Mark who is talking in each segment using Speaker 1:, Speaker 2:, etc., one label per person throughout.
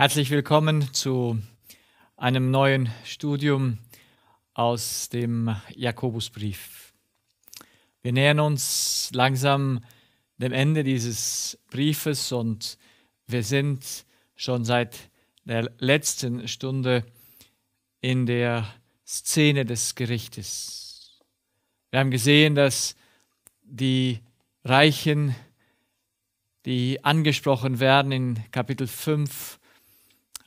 Speaker 1: Herzlich willkommen zu einem neuen Studium aus dem Jakobusbrief. Wir nähern uns langsam dem Ende dieses Briefes und wir sind schon seit der letzten Stunde in der Szene des Gerichtes. Wir haben gesehen, dass die Reichen, die angesprochen werden in Kapitel 5,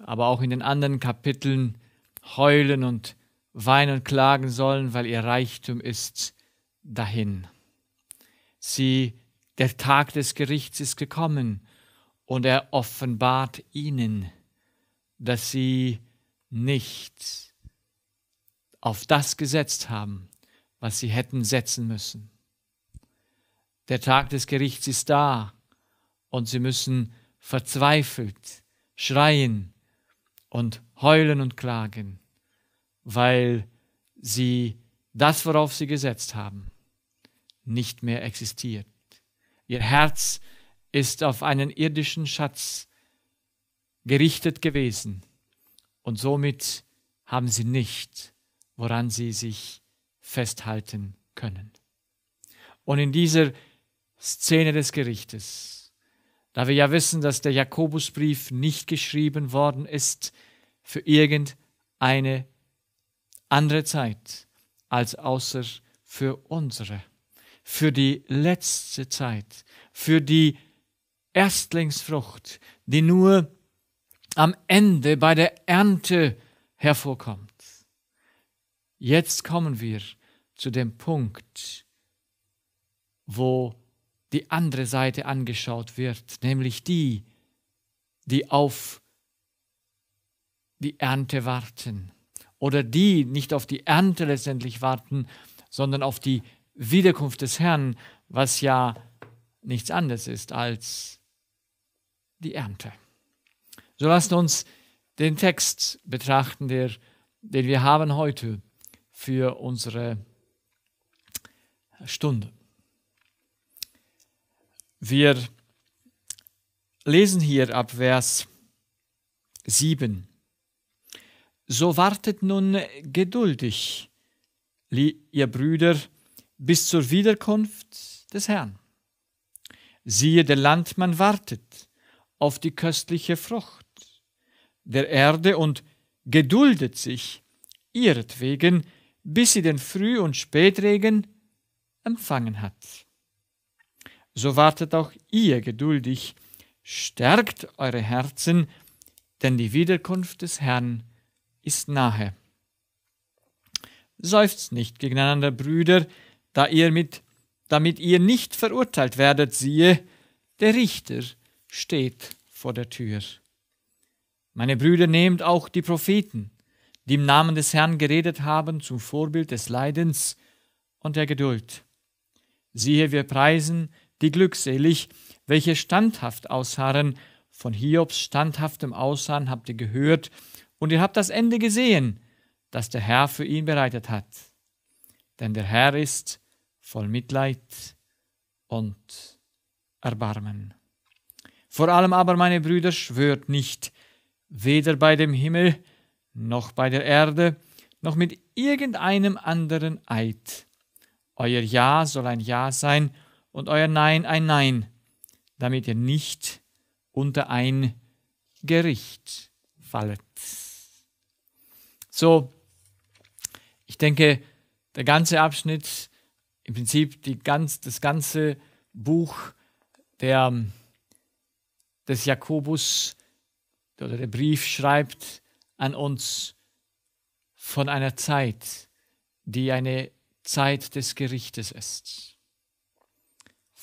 Speaker 1: aber auch in den anderen Kapiteln heulen und weinen und klagen sollen, weil ihr Reichtum ist dahin. Sie, der Tag des Gerichts ist gekommen und er offenbart ihnen, dass sie nicht auf das gesetzt haben, was sie hätten setzen müssen. Der Tag des Gerichts ist da und sie müssen verzweifelt schreien und heulen und klagen, weil sie das, worauf sie gesetzt haben, nicht mehr existiert. Ihr Herz ist auf einen irdischen Schatz gerichtet gewesen und somit haben sie nicht, woran sie sich festhalten können. Und in dieser Szene des Gerichtes da wir ja wissen, dass der Jakobusbrief nicht geschrieben worden ist für irgendeine andere Zeit als außer für unsere, für die letzte Zeit, für die Erstlingsfrucht, die nur am Ende bei der Ernte hervorkommt. Jetzt kommen wir zu dem Punkt, wo die andere Seite angeschaut wird, nämlich die, die auf die Ernte warten oder die nicht auf die Ernte letztendlich warten, sondern auf die Wiederkunft des Herrn, was ja nichts anderes ist als die Ernte. So lasst uns den Text betrachten, der, den wir haben heute für unsere Stunde. Wir lesen hier ab Vers 7. So wartet nun geduldig, ihr Brüder, bis zur Wiederkunft des Herrn. Siehe, der Landmann wartet auf die köstliche Frucht der Erde und geduldet sich ihretwegen, bis sie den Früh- und Spätregen empfangen hat so wartet auch ihr geduldig, stärkt eure Herzen, denn die Wiederkunft des Herrn ist nahe. Seufzt nicht gegeneinander, Brüder, da ihr mit, damit ihr nicht verurteilt werdet, siehe, der Richter steht vor der Tür. Meine Brüder, nehmt auch die Propheten, die im Namen des Herrn geredet haben, zum Vorbild des Leidens und der Geduld. Siehe, wir preisen die glückselig, welche standhaft ausharren. Von Hiobs standhaftem Ausharren habt ihr gehört und ihr habt das Ende gesehen, das der Herr für ihn bereitet hat. Denn der Herr ist voll Mitleid und Erbarmen. Vor allem aber, meine Brüder, schwört nicht, weder bei dem Himmel noch bei der Erde, noch mit irgendeinem anderen Eid. Euer Ja soll ein Ja sein und euer Nein ein Nein, damit ihr nicht unter ein Gericht fallet. So, ich denke, der ganze Abschnitt, im Prinzip die ganz, das ganze Buch der, ähm, des Jakobus oder der Brief schreibt an uns von einer Zeit, die eine Zeit des Gerichtes ist.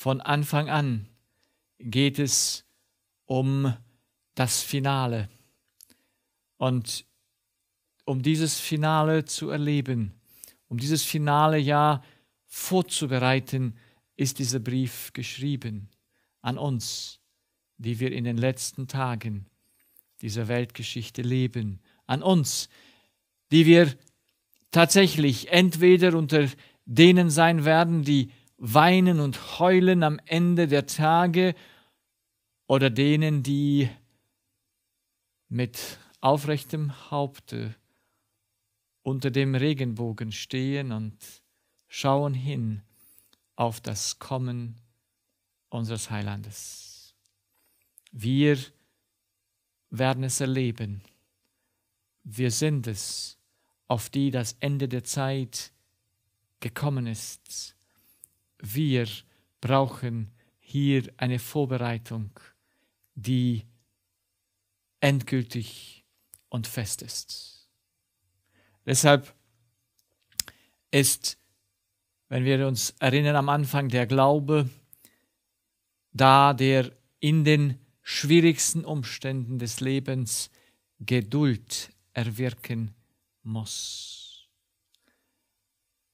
Speaker 1: Von Anfang an geht es um das Finale. Und um dieses Finale zu erleben, um dieses Finale ja vorzubereiten, ist dieser Brief geschrieben an uns, die wir in den letzten Tagen dieser Weltgeschichte leben, an uns, die wir tatsächlich entweder unter denen sein werden, die weinen und heulen am Ende der Tage oder denen, die mit aufrechtem Haupte unter dem Regenbogen stehen und schauen hin auf das Kommen unseres Heilandes. Wir werden es erleben. Wir sind es, auf die das Ende der Zeit gekommen ist wir brauchen hier eine Vorbereitung, die endgültig und fest ist. Deshalb ist, wenn wir uns erinnern am Anfang, der Glaube da, der in den schwierigsten Umständen des Lebens Geduld erwirken muss.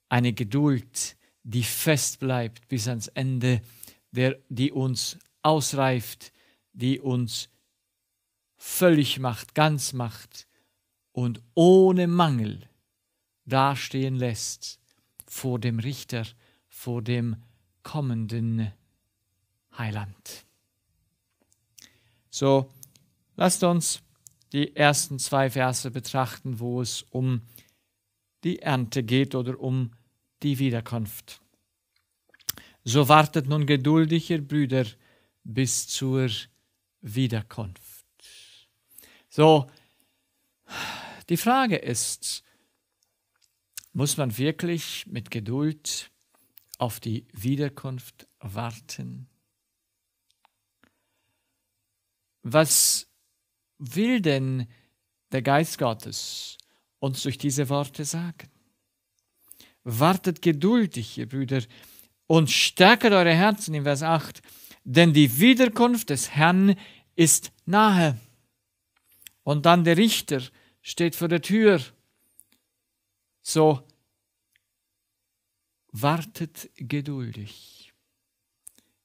Speaker 1: Eine Geduld, die die fest bleibt bis ans Ende, der, die uns ausreift, die uns völlig macht, ganz macht und ohne Mangel dastehen lässt vor dem Richter, vor dem kommenden Heiland. So, lasst uns die ersten zwei Verse betrachten, wo es um die Ernte geht oder um die die Wiederkunft. So wartet nun geduldig, ihr Brüder, bis zur Wiederkunft. So, die Frage ist, muss man wirklich mit Geduld auf die Wiederkunft warten? Was will denn der Geist Gottes uns durch diese Worte sagen? wartet geduldig, ihr Brüder, und stärket eure Herzen in Vers 8, denn die Wiederkunft des Herrn ist nahe. Und dann der Richter steht vor der Tür. So wartet geduldig.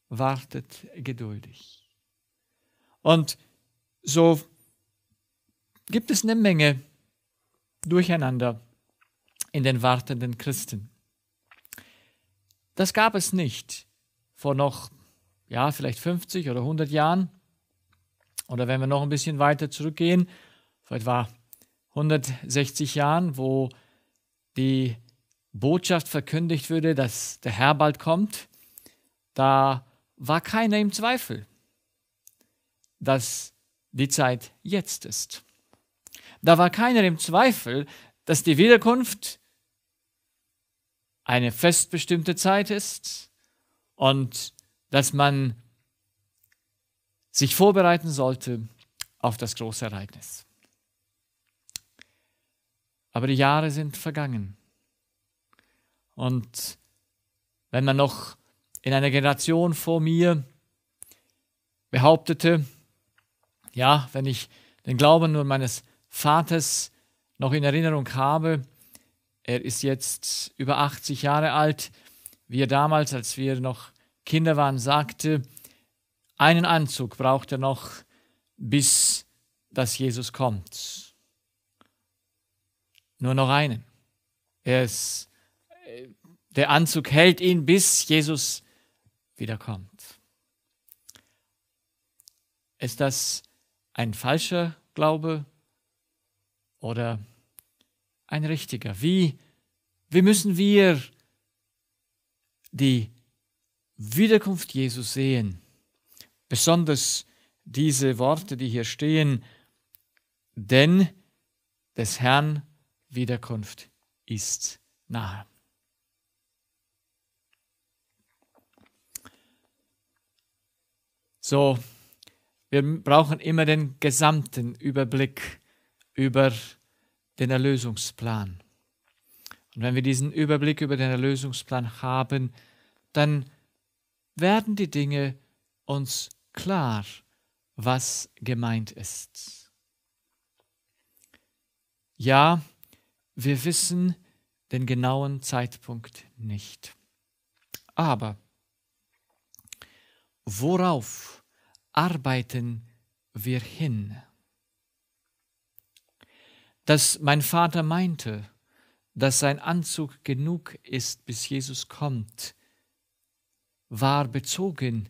Speaker 1: Wartet geduldig. Und so gibt es eine Menge Durcheinander in den wartenden Christen. Das gab es nicht vor noch, ja, vielleicht 50 oder 100 Jahren. Oder wenn wir noch ein bisschen weiter zurückgehen, vor etwa 160 Jahren, wo die Botschaft verkündigt würde, dass der Herr bald kommt, da war keiner im Zweifel, dass die Zeit jetzt ist. Da war keiner im Zweifel, dass die Wiederkunft eine festbestimmte Zeit ist und dass man sich vorbereiten sollte auf das große Ereignis. Aber die Jahre sind vergangen. Und wenn man noch in einer Generation vor mir behauptete, ja, wenn ich den Glauben nur meines Vaters noch in Erinnerung habe. Er ist jetzt über 80 Jahre alt. Wie er damals, als wir noch Kinder waren, sagte, einen Anzug braucht er noch, bis dass Jesus kommt. Nur noch einen. Er ist, äh, der Anzug hält ihn, bis Jesus wiederkommt. Ist das ein falscher Glaube oder ein richtiger? Wie, wie müssen wir die Wiederkunft Jesus sehen? Besonders diese Worte, die hier stehen, denn des Herrn Wiederkunft ist nahe. So, wir brauchen immer den gesamten Überblick über die den Erlösungsplan. Und wenn wir diesen Überblick über den Erlösungsplan haben, dann werden die Dinge uns klar, was gemeint ist. Ja, wir wissen den genauen Zeitpunkt nicht. Aber worauf arbeiten wir hin? dass mein Vater meinte, dass sein Anzug genug ist, bis Jesus kommt, war bezogen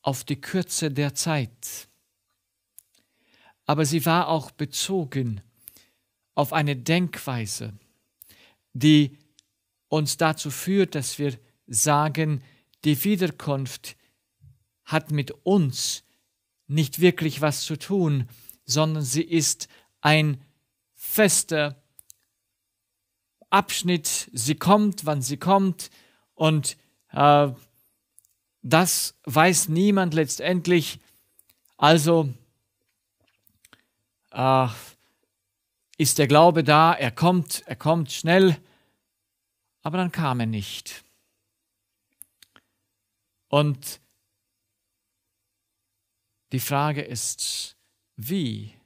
Speaker 1: auf die Kürze der Zeit. Aber sie war auch bezogen auf eine Denkweise, die uns dazu führt, dass wir sagen, die Wiederkunft hat mit uns nicht wirklich was zu tun, sondern sie ist ein fester Abschnitt. Sie kommt, wann sie kommt. Und äh, das weiß niemand letztendlich. Also äh, ist der Glaube da, er kommt, er kommt schnell, aber dann kam er nicht. Und die Frage ist, wie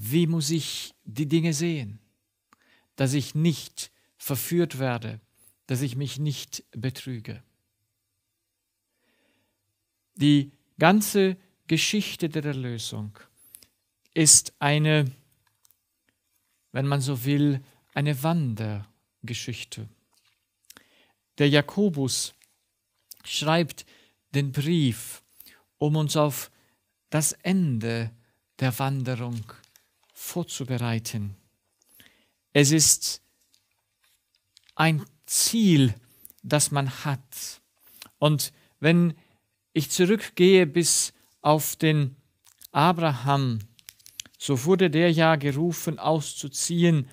Speaker 1: wie muss ich die Dinge sehen, dass ich nicht verführt werde, dass ich mich nicht betrüge. Die ganze Geschichte der Erlösung ist eine, wenn man so will, eine Wandergeschichte. Der Jakobus schreibt den Brief, um uns auf das Ende der Wanderung zu vorzubereiten. Es ist ein Ziel, das man hat. Und wenn ich zurückgehe bis auf den Abraham, so wurde der ja gerufen, auszuziehen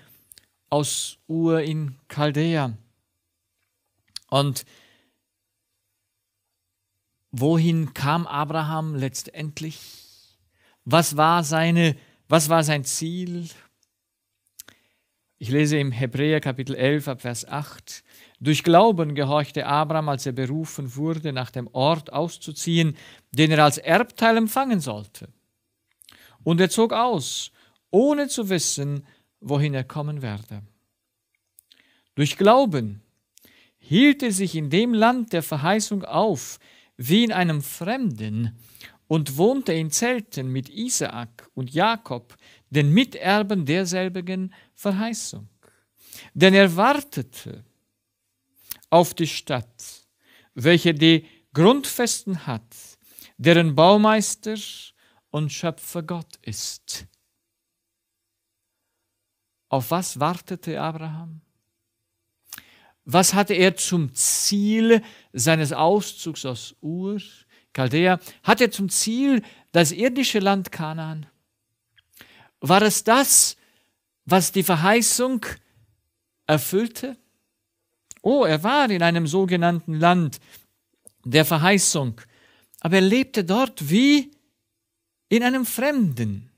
Speaker 1: aus Ur in Chaldea. Und wohin kam Abraham letztendlich? Was war seine was war sein Ziel? Ich lese im Hebräer Kapitel 11 ab Vers 8. Durch Glauben gehorchte Abraham, als er berufen wurde, nach dem Ort auszuziehen, den er als Erbteil empfangen sollte. Und er zog aus, ohne zu wissen, wohin er kommen werde. Durch Glauben hielt er sich in dem Land der Verheißung auf, wie in einem Fremden, und wohnte in Zelten mit Isaak und Jakob, den Miterben derselbigen Verheißung. Denn er wartete auf die Stadt, welche die Grundfesten hat, deren Baumeister und Schöpfer Gott ist. Auf was wartete Abraham? Was hatte er zum Ziel seines Auszugs aus Ur? Chaldea, hatte zum Ziel das irdische Land Kanaan. War es das, was die Verheißung erfüllte? Oh, er war in einem sogenannten Land der Verheißung, aber er lebte dort wie in einem Fremden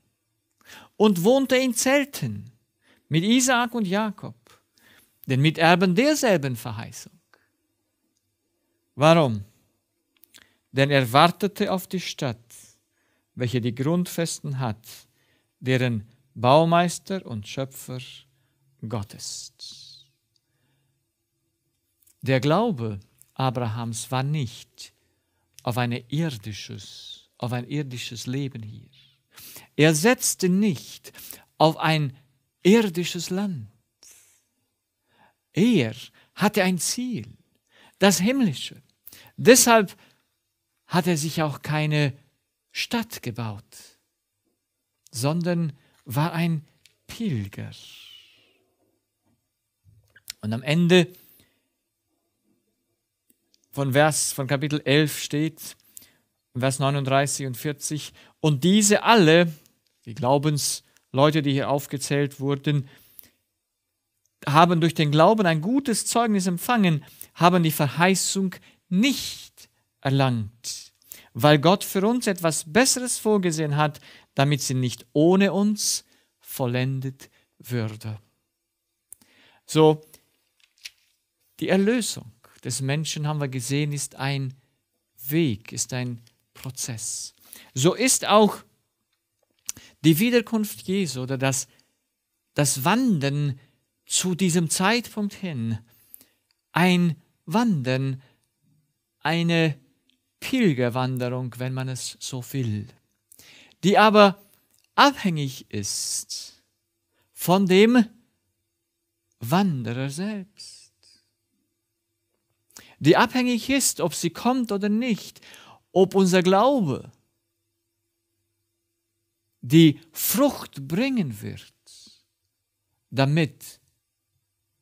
Speaker 1: und wohnte in Zelten mit Isaak und Jakob, den Miterben derselben Verheißung. Warum? denn er wartete auf die Stadt, welche die Grundfesten hat, deren Baumeister und Schöpfer Gott ist. Der Glaube Abrahams war nicht auf, eine irdisches, auf ein irdisches Leben hier. Er setzte nicht auf ein irdisches Land. Er hatte ein Ziel, das himmlische. Deshalb hat er sich auch keine Stadt gebaut, sondern war ein Pilger. Und am Ende von Vers von Kapitel 11 steht, Vers 39 und 40, und diese alle, die Glaubensleute, die hier aufgezählt wurden, haben durch den Glauben ein gutes Zeugnis empfangen, haben die Verheißung nicht erlangt, weil Gott für uns etwas Besseres vorgesehen hat, damit sie nicht ohne uns vollendet würde. So, die Erlösung des Menschen, haben wir gesehen, ist ein Weg, ist ein Prozess. So ist auch die Wiederkunft Jesu oder das, das Wandern zu diesem Zeitpunkt hin ein Wandern, eine Pilgerwanderung, wenn man es so will, die aber abhängig ist von dem Wanderer selbst, die abhängig ist, ob sie kommt oder nicht, ob unser Glaube die Frucht bringen wird, damit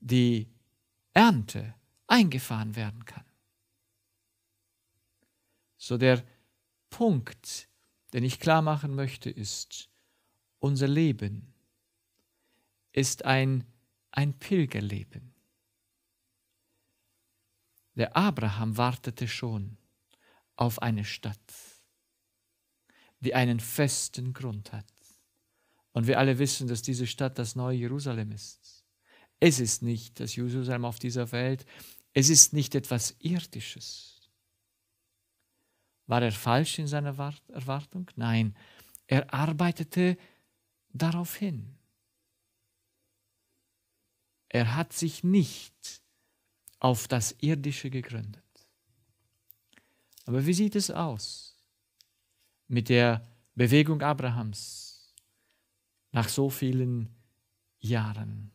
Speaker 1: die Ernte eingefahren werden kann. So der Punkt, den ich klar machen möchte, ist, unser Leben ist ein, ein Pilgerleben. Der Abraham wartete schon auf eine Stadt, die einen festen Grund hat. Und wir alle wissen, dass diese Stadt das neue Jerusalem ist. Es ist nicht das Jerusalem auf dieser Welt. Es ist nicht etwas Irdisches. War er falsch in seiner Erwartung? Nein, er arbeitete darauf hin. Er hat sich nicht auf das Irdische gegründet. Aber wie sieht es aus mit der Bewegung Abrahams nach so vielen Jahren?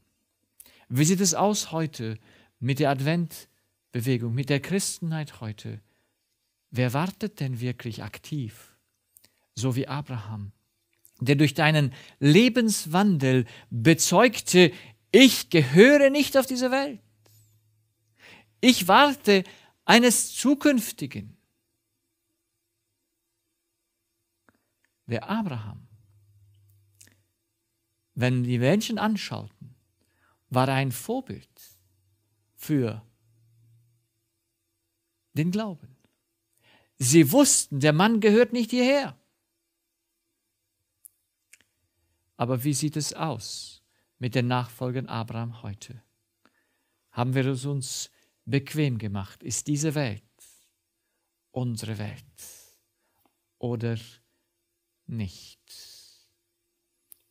Speaker 1: Wie sieht es aus heute mit der Adventbewegung, mit der Christenheit heute? Wer wartet denn wirklich aktiv? So wie Abraham, der durch deinen Lebenswandel bezeugte, ich gehöre nicht auf diese Welt. Ich warte eines Zukünftigen. Der Abraham, wenn die Menschen anschauten, war ein Vorbild für den Glauben. Sie wussten, der Mann gehört nicht hierher. Aber wie sieht es aus mit den Nachfolgen Abraham heute? Haben wir es uns bequem gemacht? Ist diese Welt unsere Welt oder nicht?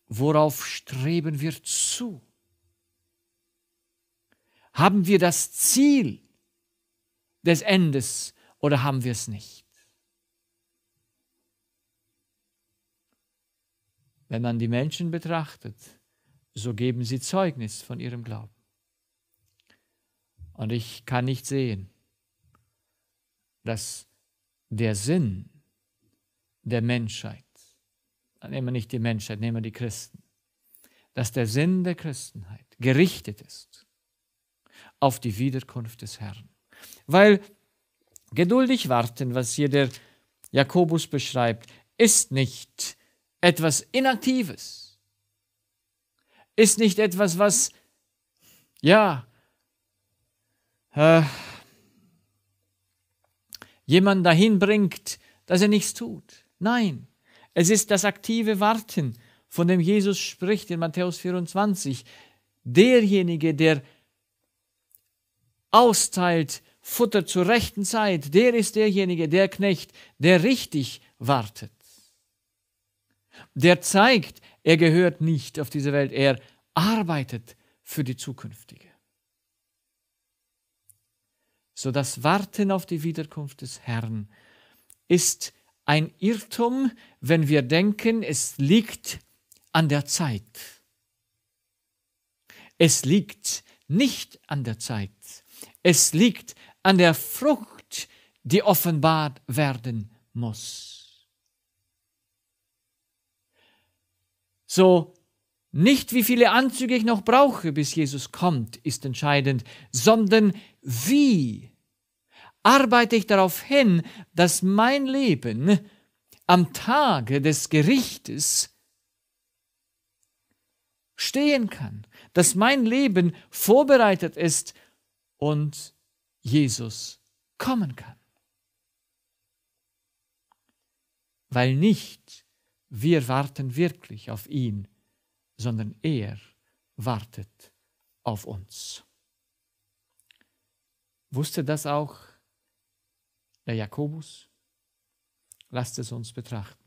Speaker 1: Worauf streben wir zu? Haben wir das Ziel des Endes oder haben wir es nicht? Wenn man die Menschen betrachtet, so geben sie Zeugnis von ihrem Glauben. Und ich kann nicht sehen, dass der Sinn der Menschheit, nehmen wir nicht die Menschheit, nehmen wir die Christen, dass der Sinn der Christenheit gerichtet ist auf die Wiederkunft des Herrn. Weil Geduldig warten, was hier der Jakobus beschreibt, ist nicht etwas Inaktives, ist nicht etwas, was, ja, äh, jemand dahin bringt, dass er nichts tut. Nein, es ist das aktive Warten, von dem Jesus spricht in Matthäus 24. Derjenige, der austeilt, Futter zur rechten Zeit, der ist derjenige, der Knecht, der richtig wartet. Der zeigt, er gehört nicht auf diese Welt, er arbeitet für die zukünftige. So das Warten auf die Wiederkunft des Herrn ist ein Irrtum, wenn wir denken, es liegt an der Zeit. Es liegt nicht an der Zeit. Es liegt an der Frucht, die offenbart werden muss. So, nicht wie viele Anzüge ich noch brauche, bis Jesus kommt, ist entscheidend, sondern wie arbeite ich darauf hin, dass mein Leben am Tage des Gerichtes stehen kann, dass mein Leben vorbereitet ist und Jesus kommen kann. Weil nicht wir warten wirklich auf ihn, sondern er wartet auf uns. Wusste das auch der Jakobus? Lasst es uns betrachten.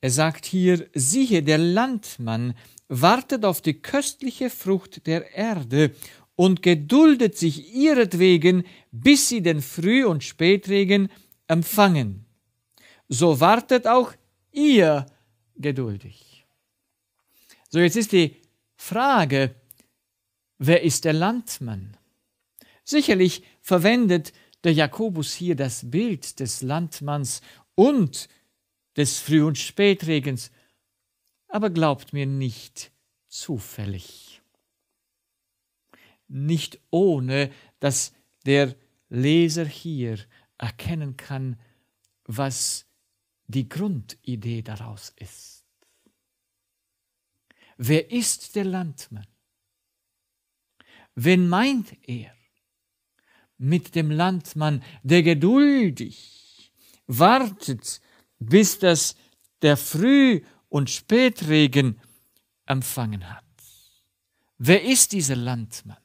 Speaker 1: Er sagt hier, siehe, der Landmann wartet auf die köstliche Frucht der Erde und geduldet sich ihretwegen, bis sie den Früh- und Spätregen empfangen. So wartet auch ihr geduldig. So, jetzt ist die Frage, wer ist der Landmann? Sicherlich verwendet der Jakobus hier das Bild des Landmanns und des Früh- und Spätregens, aber glaubt mir nicht zufällig nicht ohne, dass der Leser hier erkennen kann, was die Grundidee daraus ist. Wer ist der Landmann? Wen meint er? Mit dem Landmann, der geduldig wartet, bis das der Früh- und Spätregen empfangen hat. Wer ist dieser Landmann?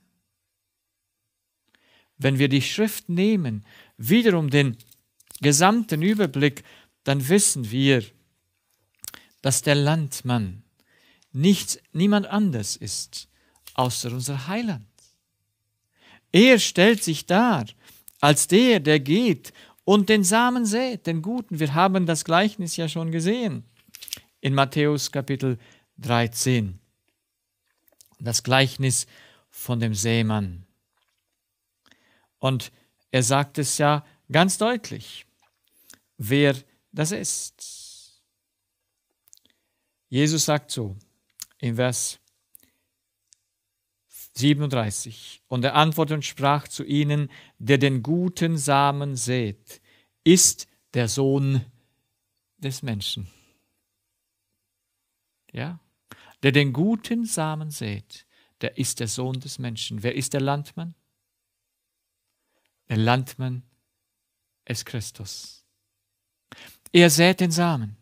Speaker 1: Wenn wir die Schrift nehmen, wiederum den gesamten Überblick, dann wissen wir, dass der Landmann nichts, niemand anders ist, außer unser Heiland. Er stellt sich dar als der, der geht und den Samen sät, den Guten. Wir haben das Gleichnis ja schon gesehen in Matthäus Kapitel 13. Das Gleichnis von dem Seemann. Und er sagt es ja ganz deutlich, wer das ist. Jesus sagt so in Vers 37, und er antwortete und sprach zu ihnen, der den guten Samen sät, ist der Sohn des Menschen. Ja? Der den guten Samen sät, der ist der Sohn des Menschen. Wer ist der Landmann? Der Landmann ist Christus. Er sät den Samen.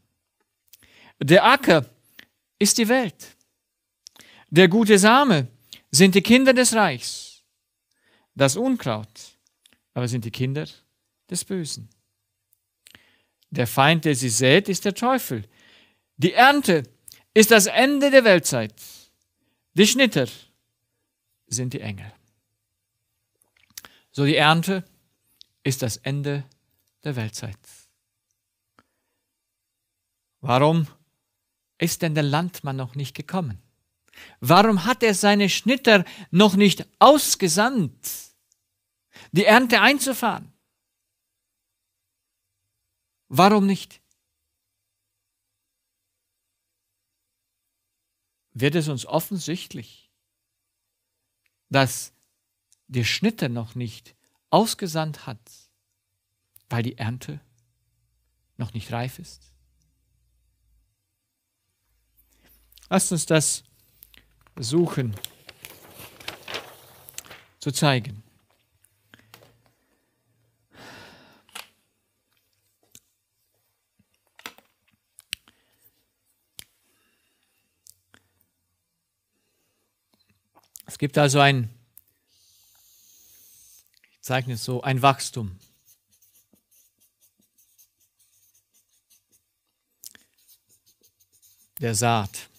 Speaker 1: Der Acker ist die Welt. Der gute Same sind die Kinder des Reichs. Das Unkraut aber sind die Kinder des Bösen. Der Feind, der sie sät, ist der Teufel. Die Ernte ist das Ende der Weltzeit. Die Schnitter sind die Engel so die Ernte ist das Ende der Weltzeit. Warum ist denn der Landmann noch nicht gekommen? Warum hat er seine Schnitter noch nicht ausgesandt, die Ernte einzufahren? Warum nicht? Wird es uns offensichtlich, dass der Schnitter noch nicht ausgesandt hat, weil die Ernte noch nicht reif ist? Lasst uns das suchen, zu zeigen. Es gibt also ein zeichnet so ein Wachstum. Der Saat.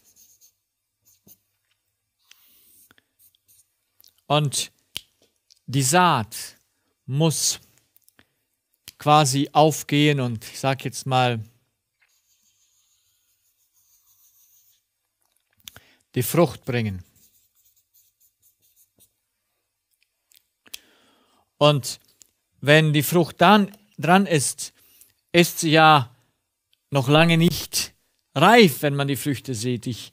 Speaker 1: Und die Saat muss quasi aufgehen und ich sage jetzt mal, die Frucht bringen. Und wenn die Frucht dann dran ist, ist sie ja noch lange nicht reif, wenn man die Früchte sieht. Ich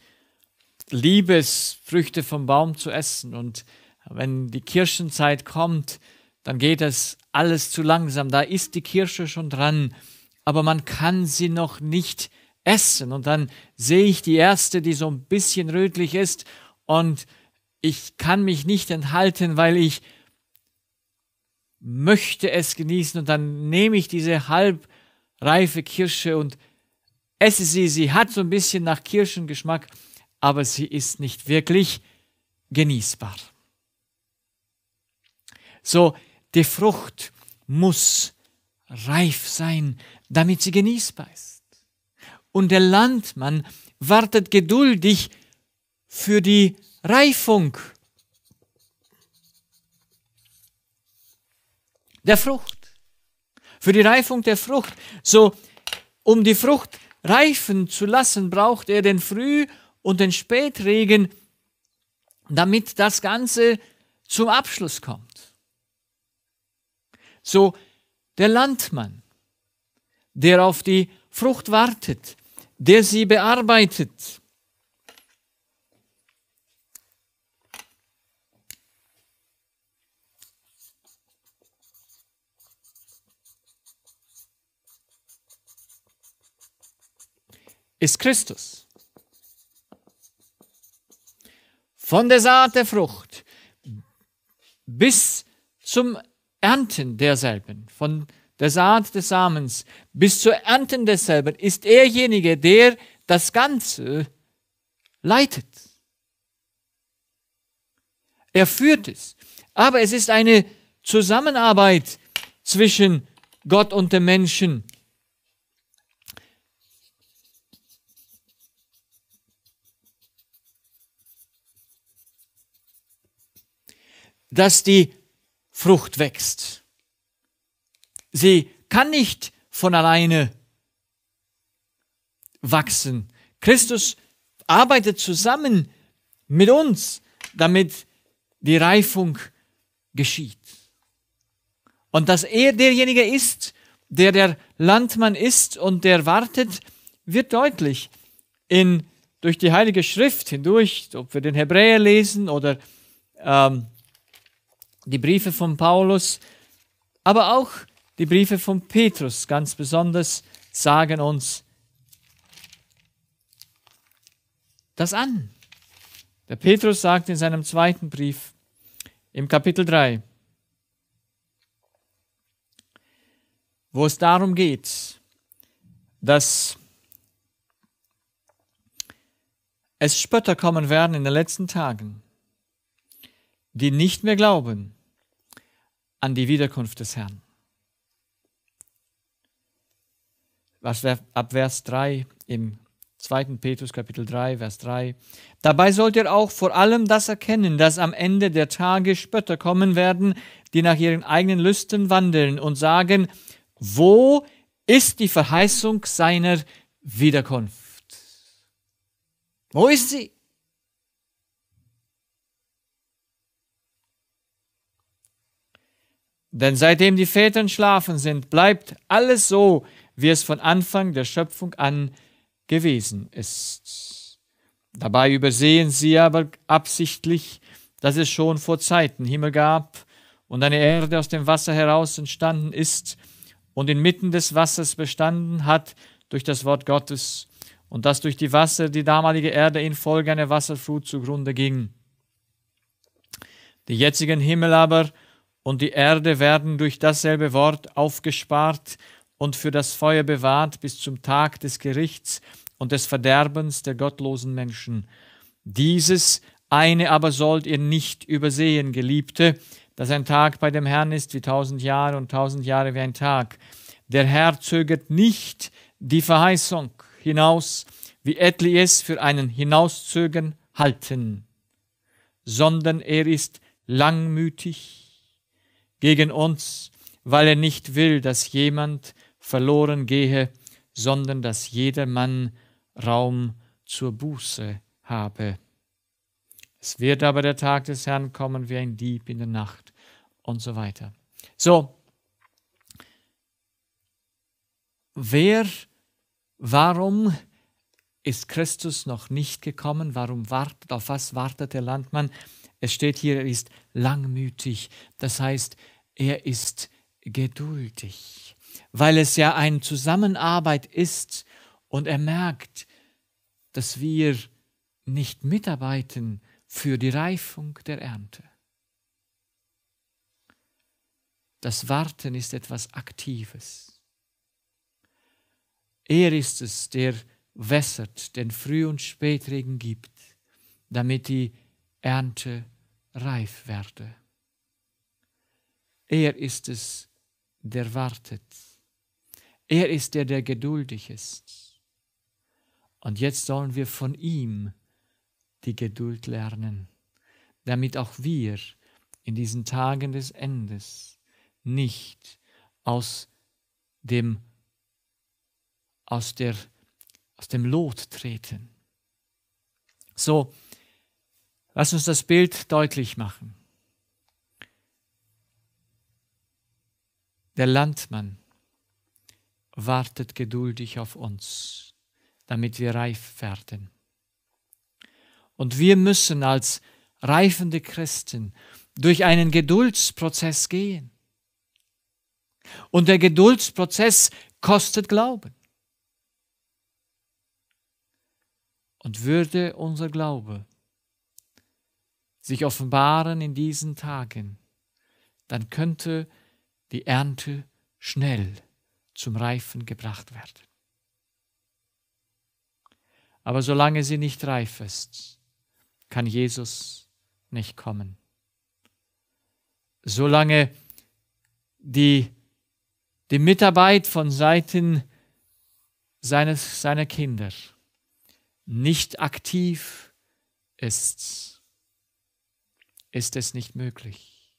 Speaker 1: liebe es, Früchte vom Baum zu essen. Und wenn die Kirschenzeit kommt, dann geht es alles zu langsam. Da ist die Kirsche schon dran, aber man kann sie noch nicht essen. Und dann sehe ich die erste, die so ein bisschen rötlich ist. Und ich kann mich nicht enthalten, weil ich möchte es genießen und dann nehme ich diese halbreife Kirsche und esse sie. Sie hat so ein bisschen nach Kirschengeschmack, aber sie ist nicht wirklich genießbar. So, die Frucht muss reif sein, damit sie genießbar ist. Und der Landmann wartet geduldig für die Reifung der Frucht. Für die Reifung der Frucht. So, um die Frucht reifen zu lassen, braucht er den Früh- und den Spätregen, damit das Ganze zum Abschluss kommt. So, der Landmann, der auf die Frucht wartet, der sie bearbeitet, ist Christus. Von der Saat der Frucht bis zum Ernten derselben, von der Saat des Samens bis zur Ernten desselben ist erjenige, der das Ganze leitet. Er führt es. Aber es ist eine Zusammenarbeit zwischen Gott und dem Menschen. dass die Frucht wächst. Sie kann nicht von alleine wachsen. Christus arbeitet zusammen mit uns, damit die Reifung geschieht. Und dass er derjenige ist, der der Landmann ist und der wartet, wird deutlich in, durch die Heilige Schrift hindurch, ob wir den Hebräer lesen oder ähm, die Briefe von Paulus, aber auch die Briefe von Petrus ganz besonders sagen uns das an. Der Petrus sagt in seinem zweiten Brief im Kapitel 3, wo es darum geht, dass es Spötter kommen werden in den letzten Tagen, die nicht mehr glauben, an die Wiederkunft des Herrn. Was ab Vers 3 im 2. Petrus Kapitel 3, Vers 3. Dabei sollt ihr auch vor allem das erkennen, dass am Ende der Tage Spötter kommen werden, die nach ihren eigenen Lüsten wandeln und sagen, wo ist die Verheißung seiner Wiederkunft? Wo ist sie? Denn seitdem die Väter schlafen sind, bleibt alles so, wie es von Anfang der Schöpfung an gewesen ist. Dabei übersehen sie aber absichtlich, dass es schon vor Zeiten Himmel gab und eine Erde aus dem Wasser heraus entstanden ist und inmitten des Wassers bestanden hat durch das Wort Gottes und dass durch die Wasser die damalige Erde infolge einer Wasserflut zugrunde ging. Die jetzigen Himmel aber, und die Erde werden durch dasselbe Wort aufgespart und für das Feuer bewahrt bis zum Tag des Gerichts und des Verderbens der gottlosen Menschen. Dieses eine aber sollt ihr nicht übersehen, Geliebte, dass ein Tag bei dem Herrn ist wie tausend Jahre und tausend Jahre wie ein Tag. Der Herr zögert nicht die Verheißung hinaus, wie etliche es für einen Hinauszögern halten, sondern er ist langmütig gegen uns, weil er nicht will, dass jemand verloren gehe, sondern dass jeder Mann Raum zur Buße habe. Es wird aber der Tag des Herrn kommen wie ein Dieb in der Nacht und so weiter. So, wer, warum ist Christus noch nicht gekommen? Warum wartet, auf was wartet der Landmann? Es steht hier, er ist langmütig. Das heißt, er ist geduldig, weil es ja eine Zusammenarbeit ist und er merkt, dass wir nicht mitarbeiten für die Reifung der Ernte. Das Warten ist etwas Aktives. Er ist es, der wässert, den Früh- und Spätregen gibt, damit die Ernte reif werde. Er ist es, der wartet. Er ist der, der geduldig ist. Und jetzt sollen wir von ihm die Geduld lernen, damit auch wir in diesen Tagen des Endes nicht aus dem, aus der, aus dem Lot treten. So, lass uns das Bild deutlich machen. Der Landmann wartet geduldig auf uns, damit wir reif werden. Und wir müssen als reifende Christen durch einen Geduldsprozess gehen. Und der Geduldsprozess kostet Glauben. Und würde unser Glaube sich offenbaren in diesen Tagen, dann könnte die Ernte schnell zum Reifen gebracht werden. Aber solange sie nicht reif ist, kann Jesus nicht kommen. Solange die, die Mitarbeit von Seiten seines, seiner Kinder nicht aktiv ist, ist es nicht möglich,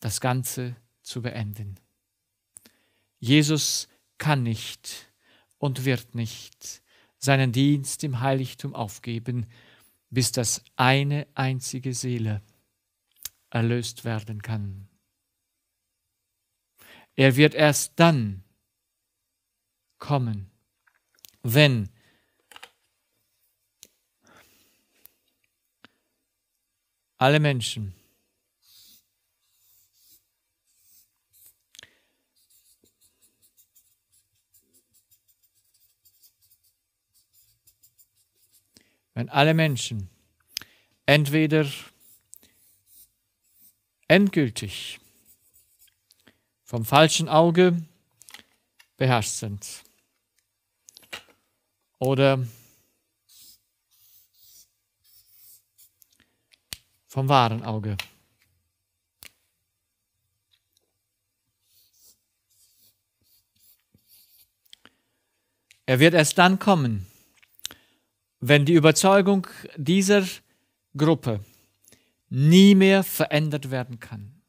Speaker 1: das Ganze zu zu beenden. Jesus kann nicht und wird nicht seinen Dienst im Heiligtum aufgeben, bis das eine einzige Seele erlöst werden kann. Er wird erst dann kommen, wenn alle Menschen wenn alle Menschen entweder endgültig vom falschen Auge beherrscht sind oder vom wahren Auge. Er wird erst dann kommen, wenn die Überzeugung dieser Gruppe nie mehr verändert werden kann.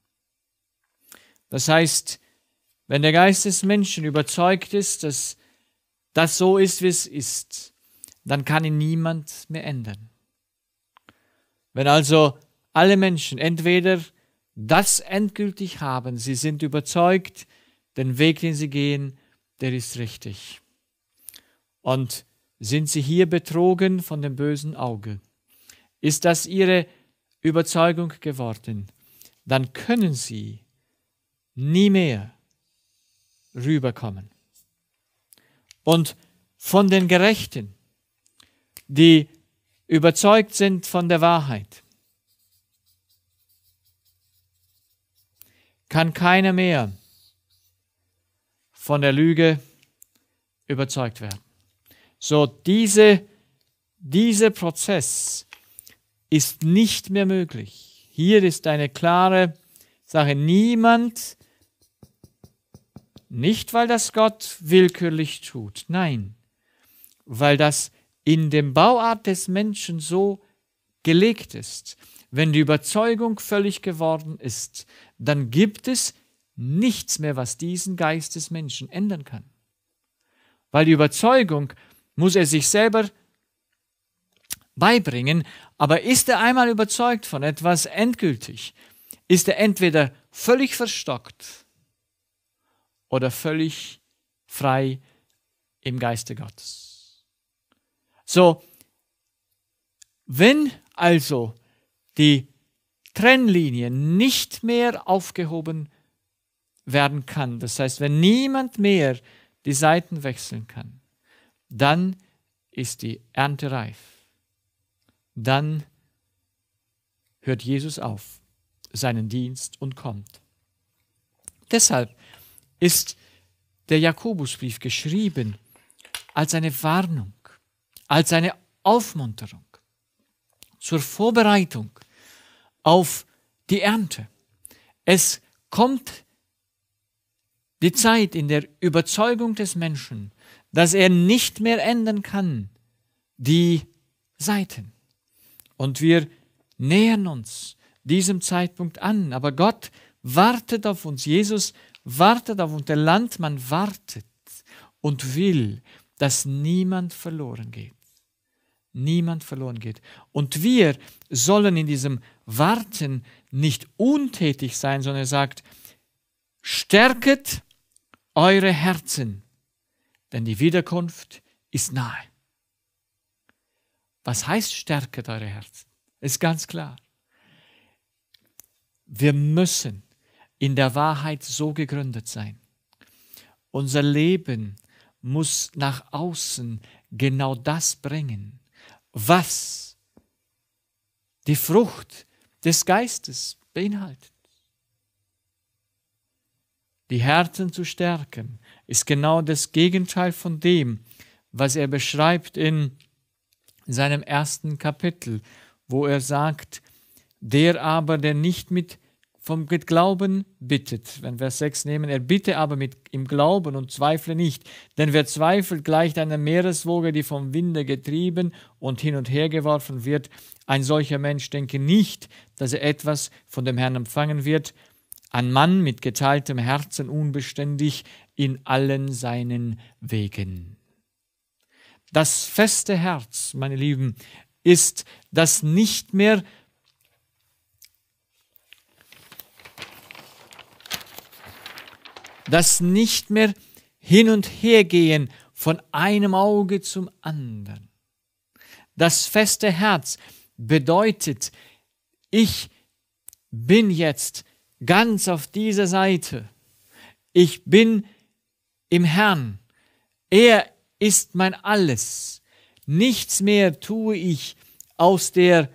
Speaker 1: Das heißt, wenn der Geist des Menschen überzeugt ist, dass das so ist, wie es ist, dann kann ihn niemand mehr ändern. Wenn also alle Menschen entweder das endgültig haben, sie sind überzeugt, den Weg, den sie gehen, der ist richtig. Und sind sie hier betrogen von dem bösen Auge? Ist das ihre Überzeugung geworden? Dann können sie nie mehr rüberkommen. Und von den Gerechten, die überzeugt sind von der Wahrheit, kann keiner mehr von der Lüge überzeugt werden. So diese, dieser Prozess ist nicht mehr möglich. Hier ist eine klare Sache. Niemand, nicht weil das Gott willkürlich tut, nein, weil das in dem Bauart des Menschen so gelegt ist. Wenn die Überzeugung völlig geworden ist, dann gibt es nichts mehr, was diesen Geist des Menschen ändern kann. Weil die Überzeugung muss er sich selber beibringen, aber ist er einmal überzeugt von etwas endgültig, ist er entweder völlig verstockt oder völlig frei im Geiste Gottes. So, wenn also die Trennlinie nicht mehr aufgehoben werden kann, das heißt, wenn niemand mehr die Seiten wechseln kann, dann ist die Ernte reif. Dann hört Jesus auf seinen Dienst und kommt. Deshalb ist der Jakobusbrief geschrieben als eine Warnung, als eine Aufmunterung zur Vorbereitung auf die Ernte. Es kommt die Zeit in der Überzeugung des Menschen, dass er nicht mehr ändern kann, die Seiten. Und wir nähern uns diesem Zeitpunkt an. Aber Gott wartet auf uns. Jesus wartet auf uns. Der Landmann wartet und will, dass niemand verloren geht. Niemand verloren geht. Und wir sollen in diesem Warten nicht untätig sein, sondern er sagt, stärket eure Herzen denn die Wiederkunft ist nahe. Was heißt stärke eure Herzen? Ist ganz klar. Wir müssen in der Wahrheit so gegründet sein. Unser Leben muss nach außen genau das bringen, was die Frucht des Geistes beinhaltet. Die Herzen zu stärken ist genau das Gegenteil von dem, was er beschreibt in seinem ersten Kapitel, wo er sagt, der aber, der nicht mit vom Glauben bittet, wenn Vers 6 nehmen, er bitte aber mit im Glauben und zweifle nicht, denn wer zweifelt, gleicht einer Meereswoge, die vom Winde getrieben und hin und her geworfen wird. Ein solcher Mensch denke nicht, dass er etwas von dem Herrn empfangen wird. Ein Mann mit geteiltem Herzen unbeständig, in allen seinen Wegen. Das feste Herz, meine Lieben, ist das nicht mehr das nicht mehr hin und her gehen von einem Auge zum anderen. Das feste Herz bedeutet, ich bin jetzt ganz auf dieser Seite. Ich bin im Herrn. Er ist mein Alles. Nichts mehr tue ich aus der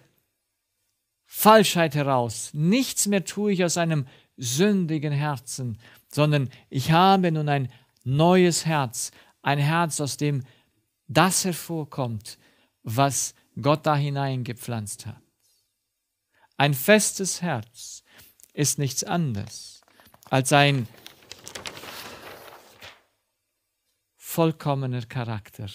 Speaker 1: Falschheit heraus. Nichts mehr tue ich aus einem sündigen Herzen, sondern ich habe nun ein neues Herz, ein Herz, aus dem das hervorkommt, was Gott da hineingepflanzt hat. Ein festes Herz ist nichts anderes als ein vollkommener Charakter.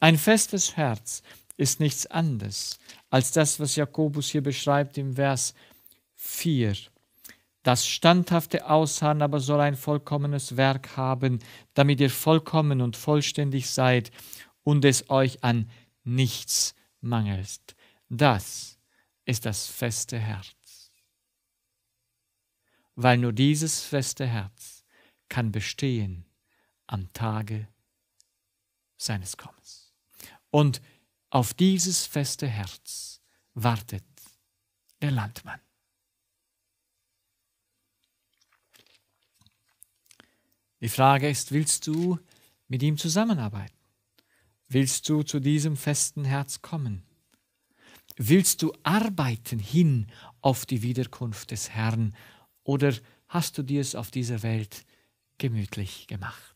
Speaker 1: Ein festes Herz ist nichts anderes als das, was Jakobus hier beschreibt im Vers 4. Das standhafte Ausharren aber soll ein vollkommenes Werk haben, damit ihr vollkommen und vollständig seid und es euch an nichts mangelt. Das ist das feste Herz. Weil nur dieses feste Herz kann bestehen am Tage seines Kommens. Und auf dieses feste Herz wartet der Landmann. Die Frage ist, willst du mit ihm zusammenarbeiten? Willst du zu diesem festen Herz kommen? Willst du arbeiten hin auf die Wiederkunft des Herrn oder hast du dir es auf dieser Welt gemütlich gemacht?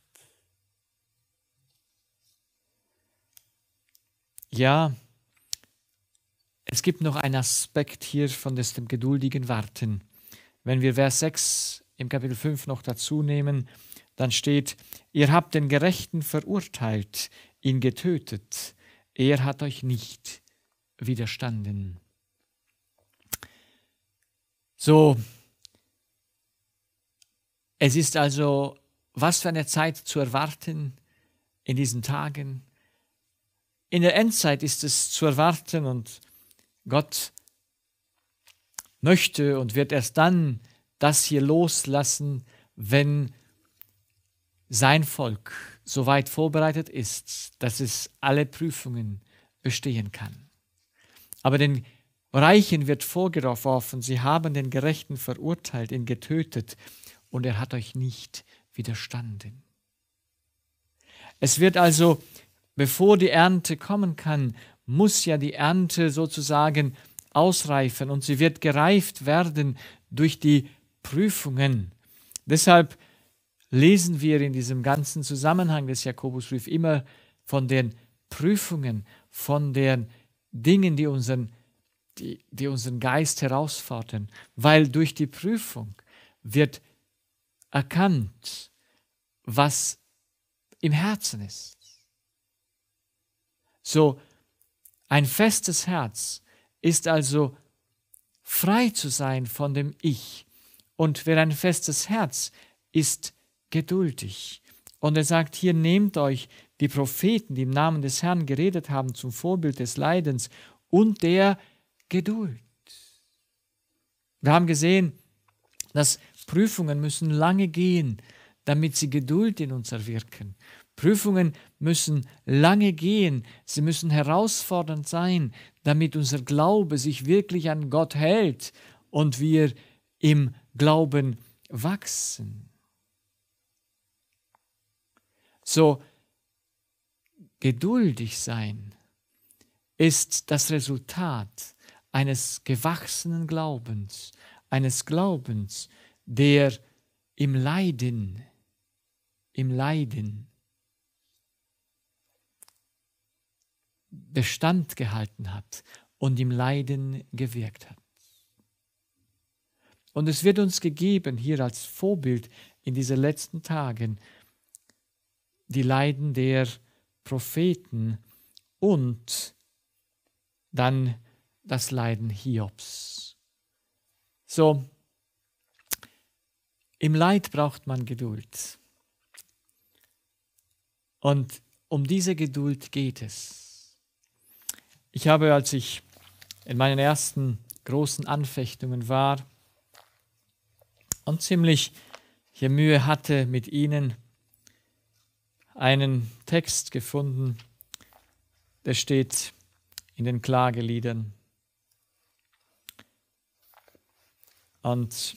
Speaker 1: ja, es gibt noch einen Aspekt hier von des, dem geduldigen Warten. Wenn wir Vers 6 im Kapitel 5 noch dazu nehmen, dann steht, ihr habt den Gerechten verurteilt, ihn getötet, er hat euch nicht widerstanden. So, es ist also, was für eine Zeit zu erwarten in diesen Tagen, in der Endzeit ist es zu erwarten und Gott möchte und wird erst dann das hier loslassen, wenn sein Volk so weit vorbereitet ist, dass es alle Prüfungen bestehen kann. Aber den Reichen wird vorgeworfen, sie haben den Gerechten verurteilt, ihn getötet, und er hat euch nicht widerstanden. Es wird also Bevor die Ernte kommen kann, muss ja die Ernte sozusagen ausreifen und sie wird gereift werden durch die Prüfungen. Deshalb lesen wir in diesem ganzen Zusammenhang des Jakobusbrief immer von den Prüfungen, von den Dingen, die unseren, die, die unseren Geist herausfordern, weil durch die Prüfung wird erkannt, was im Herzen ist. So, ein festes Herz ist also frei zu sein von dem Ich. Und wer ein festes Herz ist geduldig. Und er sagt, hier nehmt euch die Propheten, die im Namen des Herrn geredet haben, zum Vorbild des Leidens und der Geduld. Wir haben gesehen, dass Prüfungen müssen lange gehen, damit sie Geduld in uns erwirken. Prüfungen müssen lange gehen, sie müssen herausfordernd sein, damit unser Glaube sich wirklich an Gott hält und wir im Glauben wachsen. So geduldig sein ist das Resultat eines gewachsenen Glaubens, eines Glaubens, der im Leiden, im Leiden Bestand gehalten hat und im Leiden gewirkt hat. Und es wird uns gegeben, hier als Vorbild in diesen letzten Tagen, die Leiden der Propheten und dann das Leiden Hiobs. So, im Leid braucht man Geduld. Und um diese Geduld geht es. Ich habe, als ich in meinen ersten großen Anfechtungen war und ziemlich hier Mühe hatte mit ihnen, einen Text gefunden, der steht in den Klageliedern. Und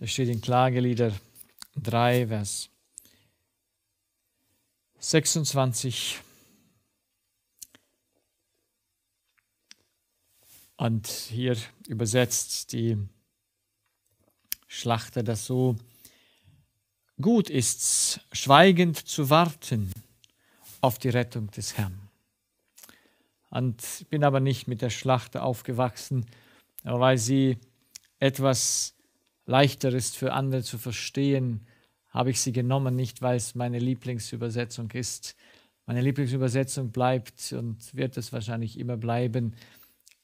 Speaker 1: der steht in Klagelieder 3, Vers 26. Und hier übersetzt die Schlachter das so, gut ist's, schweigend zu warten auf die Rettung des Herrn. Und ich bin aber nicht mit der Schlachter aufgewachsen, weil sie etwas leichter ist für andere zu verstehen, habe ich sie genommen, nicht weil es meine Lieblingsübersetzung ist. Meine Lieblingsübersetzung bleibt und wird es wahrscheinlich immer bleiben,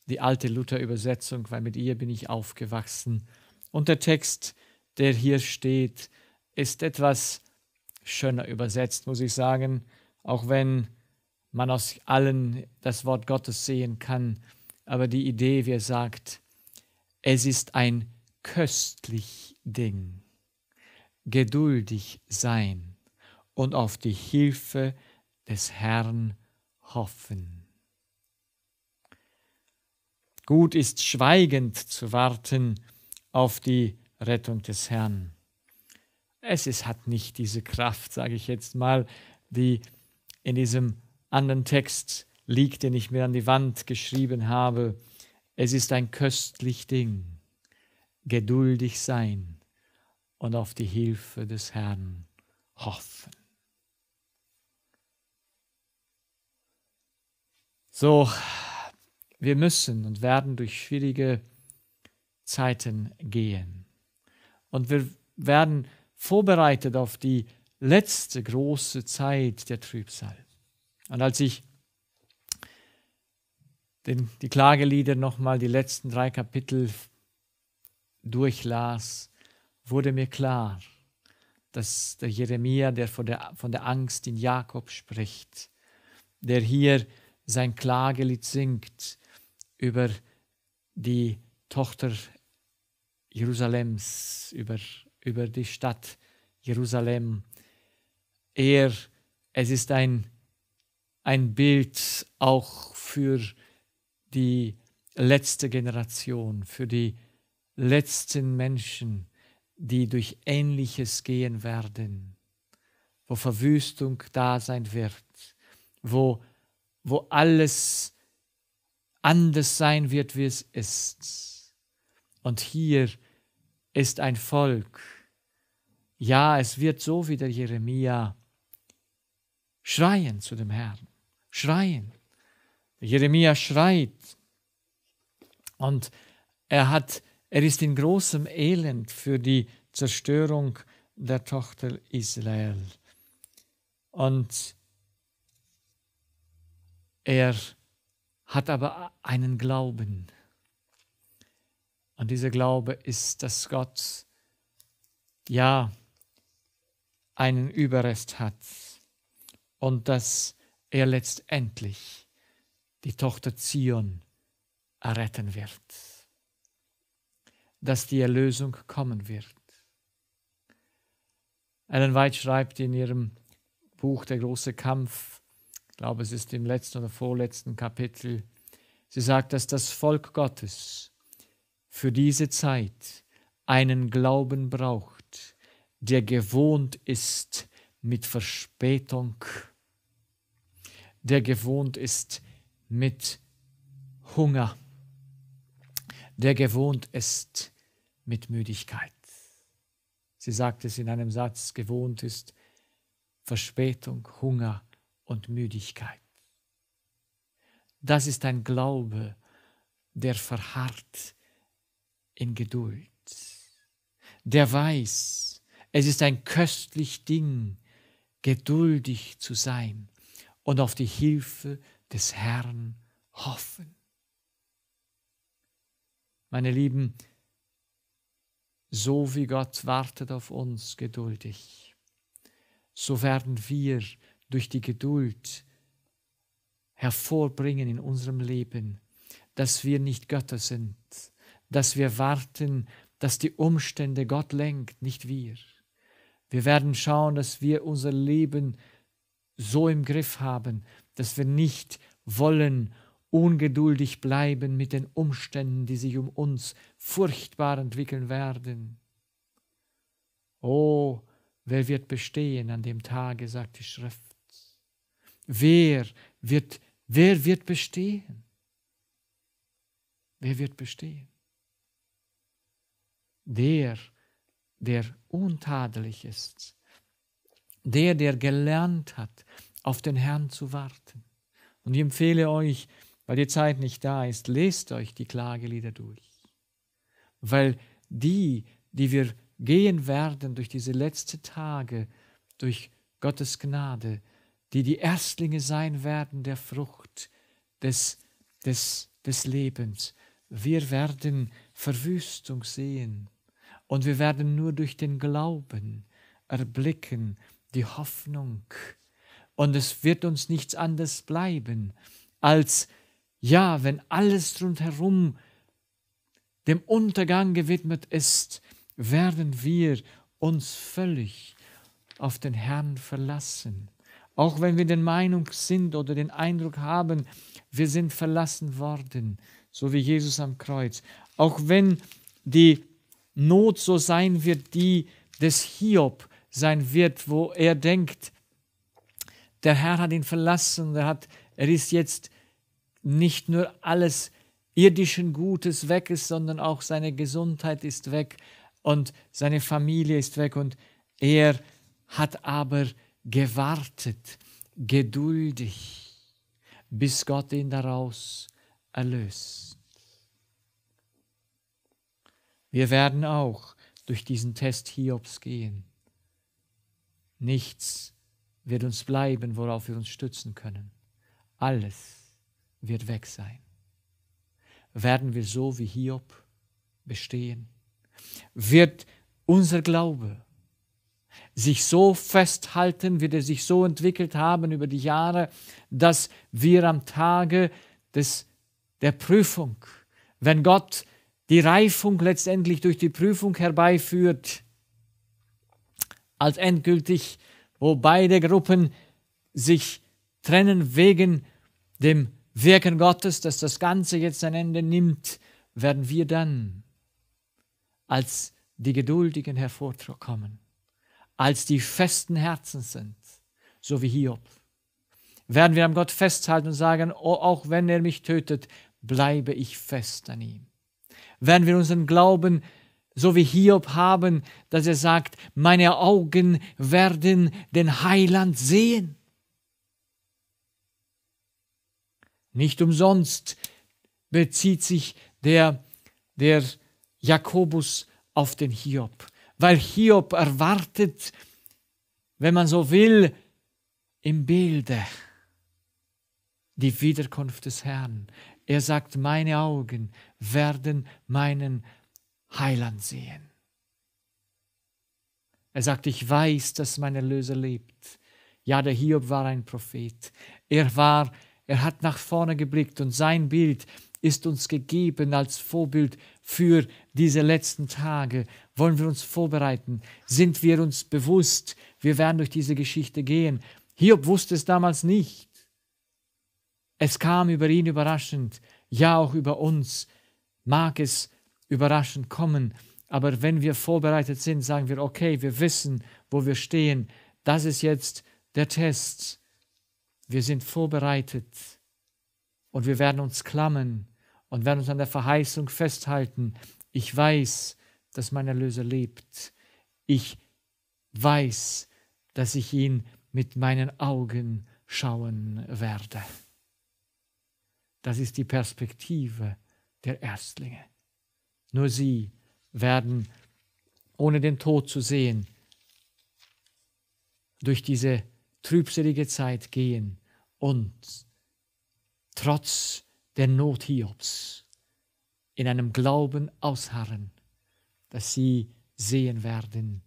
Speaker 1: die alte Luther-Übersetzung, weil mit ihr bin ich aufgewachsen. Und der Text, der hier steht, ist etwas schöner übersetzt, muss ich sagen, auch wenn man aus allen das Wort Gottes sehen kann. Aber die Idee, wie er sagt, es ist ein köstlich Ding geduldig sein und auf die Hilfe des Herrn hoffen. Gut ist schweigend zu warten auf die Rettung des Herrn. Es ist, hat nicht diese Kraft, sage ich jetzt mal, die in diesem anderen Text liegt, den ich mir an die Wand geschrieben habe. Es ist ein köstlich Ding. Geduldig sein und auf die Hilfe des Herrn hoffen. So, wir müssen und werden durch schwierige Zeiten gehen. Und wir werden vorbereitet auf die letzte große Zeit der Trübsal. Und als ich den, die Klagelieder nochmal die letzten drei Kapitel durchlas, wurde mir klar, dass der Jeremia, der von der, von der Angst in Jakob spricht, der hier sein Klagelied singt über die Tochter Jerusalems, über, über die Stadt Jerusalem. Er, es ist ein, ein Bild auch für die letzte Generation, für die letzten Menschen, die durch Ähnliches gehen werden, wo Verwüstung da sein wird, wo, wo alles anders sein wird, wie es ist. Und hier ist ein Volk. Ja, es wird so wie der Jeremia schreien zu dem Herrn, schreien. Jeremia schreit und er hat er ist in großem Elend für die Zerstörung der Tochter Israel. Und er hat aber einen Glauben. Und dieser Glaube ist, dass Gott ja einen Überrest hat und dass er letztendlich die Tochter Zion erretten wird dass die Erlösung kommen wird. Ellen White schreibt in ihrem Buch Der große Kampf, ich glaube es ist im letzten oder vorletzten Kapitel, sie sagt, dass das Volk Gottes für diese Zeit einen Glauben braucht, der gewohnt ist mit Verspätung, der gewohnt ist mit Hunger, der gewohnt ist mit Müdigkeit. Sie sagt es in einem Satz, gewohnt ist Verspätung, Hunger und Müdigkeit. Das ist ein Glaube, der verharrt in Geduld, der weiß, es ist ein köstlich Ding, geduldig zu sein und auf die Hilfe des Herrn hoffen. Meine Lieben, so wie Gott wartet auf uns geduldig, so werden wir durch die Geduld hervorbringen in unserem Leben, dass wir nicht Götter sind, dass wir warten, dass die Umstände Gott lenkt, nicht wir. Wir werden schauen, dass wir unser Leben so im Griff haben, dass wir nicht wollen ungeduldig bleiben mit den Umständen, die sich um uns furchtbar entwickeln werden. Oh, wer wird bestehen an dem Tage, sagt die Schrift. Wer wird, wer wird bestehen? Wer wird bestehen? Der, der untadelig ist, der, der gelernt hat, auf den Herrn zu warten. Und ich empfehle euch, weil die Zeit nicht da ist, lest euch die Klagelieder durch. Weil die, die wir gehen werden durch diese letzten Tage, durch Gottes Gnade, die die Erstlinge sein werden der Frucht des, des, des Lebens, wir werden Verwüstung sehen und wir werden nur durch den Glauben erblicken die Hoffnung. Und es wird uns nichts anderes bleiben, als ja, wenn alles rundherum dem Untergang gewidmet ist, werden wir uns völlig auf den Herrn verlassen. Auch wenn wir der Meinung sind oder den Eindruck haben, wir sind verlassen worden, so wie Jesus am Kreuz. Auch wenn die Not so sein wird, die des Hiob sein wird, wo er denkt, der Herr hat ihn verlassen, er, hat, er ist jetzt nicht nur alles irdischen Gutes weg ist, sondern auch seine Gesundheit ist weg und seine Familie ist weg und er hat aber gewartet, geduldig, bis Gott ihn daraus erlöst. Wir werden auch durch diesen Test Hiobs gehen. Nichts wird uns bleiben, worauf wir uns stützen können. Alles wird weg sein. Werden wir so wie Hiob bestehen? Wird unser Glaube sich so festhalten, wird er sich so entwickelt haben über die Jahre, dass wir am Tage des, der Prüfung, wenn Gott die Reifung letztendlich durch die Prüfung herbeiführt, als endgültig, wo beide Gruppen sich trennen wegen dem Wirken Gottes, dass das Ganze jetzt ein Ende nimmt, werden wir dann als die Geduldigen hervorkommen, als die festen Herzen sind, so wie Hiob. Werden wir am Gott festhalten und sagen, oh, auch wenn er mich tötet, bleibe ich fest an ihm. Werden wir unseren Glauben so wie Hiob haben, dass er sagt, meine Augen werden den Heiland sehen. Nicht umsonst bezieht sich der, der Jakobus auf den Hiob, weil Hiob erwartet, wenn man so will, im Bilde die Wiederkunft des Herrn. Er sagt, meine Augen werden meinen Heiland sehen. Er sagt, ich weiß, dass mein Erlöser lebt. Ja, der Hiob war ein Prophet. Er war er hat nach vorne geblickt und sein Bild ist uns gegeben als Vorbild für diese letzten Tage. Wollen wir uns vorbereiten? Sind wir uns bewusst, wir werden durch diese Geschichte gehen? Hiob wusste es damals nicht. Es kam über ihn überraschend, ja auch über uns mag es überraschend kommen. Aber wenn wir vorbereitet sind, sagen wir, okay, wir wissen, wo wir stehen. Das ist jetzt der Test. Wir sind vorbereitet und wir werden uns klammern und werden uns an der Verheißung festhalten. Ich weiß, dass mein Erlöser lebt. Ich weiß, dass ich ihn mit meinen Augen schauen werde. Das ist die Perspektive der Erstlinge. Nur sie werden, ohne den Tod zu sehen, durch diese trübselige Zeit gehen und trotz der Not Hiobs in einem Glauben ausharren, dass sie sehen werden